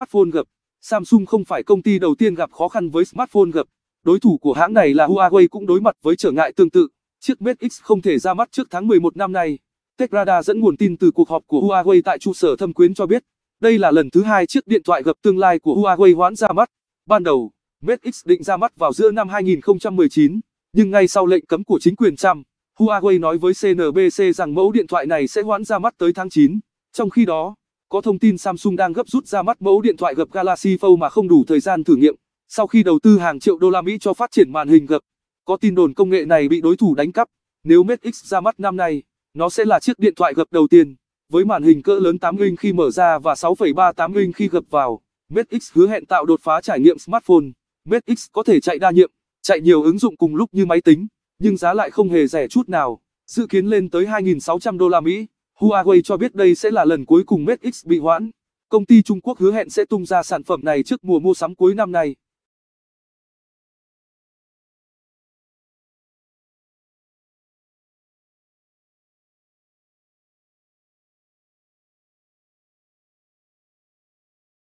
smartphone gập. Samsung không phải công ty đầu tiên gặp khó khăn với smartphone gập. Đối thủ của hãng này là Huawei cũng đối mặt với trở ngại tương tự. Chiếc Mate X không thể ra mắt trước tháng 11 năm nay. TechRadar dẫn nguồn tin từ cuộc họp của Huawei tại trụ sở Thâm Quyến cho biết, đây là lần thứ hai chiếc điện thoại gập tương lai của Huawei hoãn ra mắt. Ban đầu, Mate X định ra mắt vào giữa năm 2019, nhưng ngay sau lệnh cấm của chính quyền Trump, Huawei nói với CNBC rằng mẫu điện thoại này sẽ hoãn ra mắt tới tháng 9. Trong khi đó, có thông tin Samsung đang gấp rút ra mắt mẫu điện thoại gập Galaxy Fold mà không đủ thời gian thử nghiệm, sau khi đầu tư hàng triệu đô la Mỹ cho phát triển màn hình gập. Có tin đồn công nghệ này bị đối thủ đánh cắp, nếu Mate X ra mắt năm nay, nó sẽ là chiếc điện thoại gập đầu tiên, với màn hình cỡ lớn 8 inch khi mở ra và 6,38 inch khi gập vào. Mate X hứa hẹn tạo đột phá trải nghiệm smartphone. Mate X có thể chạy đa nhiệm, chạy nhiều ứng dụng cùng lúc như máy tính, nhưng giá lại không hề rẻ chút nào, dự kiến lên tới 2.600 đô la Mỹ. Huawei cho biết đây sẽ là lần cuối cùng Mate X bị hoãn. Công ty Trung Quốc hứa hẹn sẽ tung ra sản phẩm này trước mùa mua sắm cuối năm nay.